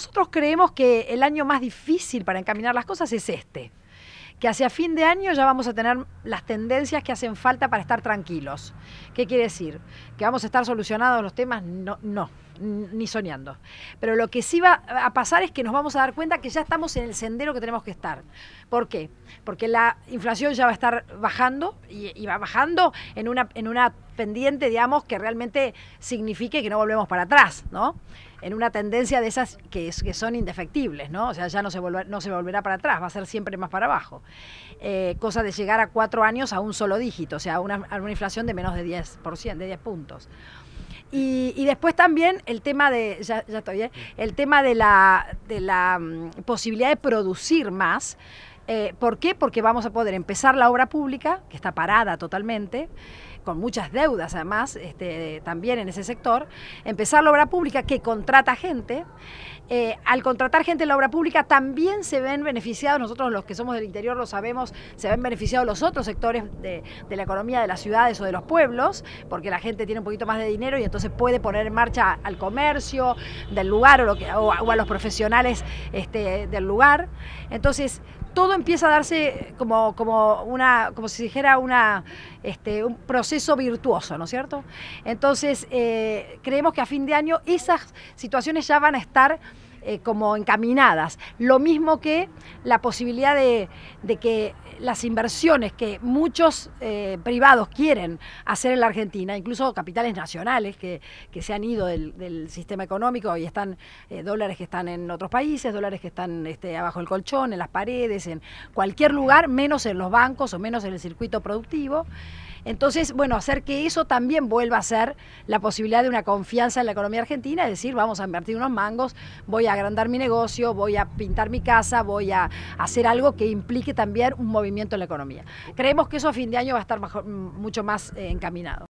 nosotros creemos que el año más difícil para encaminar las cosas es este, que hacia fin de año ya vamos a tener las tendencias que hacen falta para estar tranquilos. ¿Qué quiere decir? ¿Que vamos a estar solucionados los temas? No, ni soñando. Pero lo que sí va a pasar es que nos vamos a dar cuenta que ya estamos en el sendero que tenemos que estar. ¿Por qué? Porque la inflación ya va a estar bajando y, va bajando en una, en una pendiente, digamos, que realmente signifique que no volvemos para atrás, ¿no? en una tendencia de esas que, que son indefectibles, ¿no? O sea, ya no se, no se volverá para atrás, va a ser siempre más para abajo. Eh, cosa de llegar a cuatro años a un solo dígito, o sea, a una inflación de menos de 10%, de 10 puntos. Y, después también el tema de, ya, estoy, ¿eh? el tema de la, mm, posibilidad de producir más, eh, ¿Por qué? Porque vamos a poder empezar la obra pública, que está parada totalmente, con muchas deudas además, este, también en ese sector, empezar la obra pública que contrata gente. Eh, al contratar gente en la obra pública también se ven beneficiados, nosotros los que somos del interior lo sabemos, se ven beneficiados los otros sectores de, la economía de las ciudades o de los pueblos, porque la gente tiene un poquito más de dinero y entonces puede poner en marcha al comercio del lugar o, a los profesionales este, del lugar. Entonces, todo empieza a darse como, como, una, como si dijera una, este, un proceso virtuoso, ¿no es cierto? Entonces, eh, creemos que a fin de año esas situaciones ya van a estar eh, como encaminadas. Lo mismo que la posibilidad de, que las inversiones que muchos eh, privados quieren hacer en la Argentina, incluso capitales nacionales que, se han ido del, sistema económico y están eh, dólares que están en otros países, dólares que están este, abajo el colchón, en las paredes, en cualquier lugar, menos en los bancos o menos en el circuito productivo. Entonces, bueno, hacer que eso también vuelva a ser la posibilidad de una confianza en la economía argentina, es decir, vamos a invertir unos mangos, voy a a agrandar mi negocio, voy a pintar mi casa, voy a hacer algo que implique también un movimiento en la economía. Creemos que eso a fin de año va a estar mm, mucho más eh, encaminado.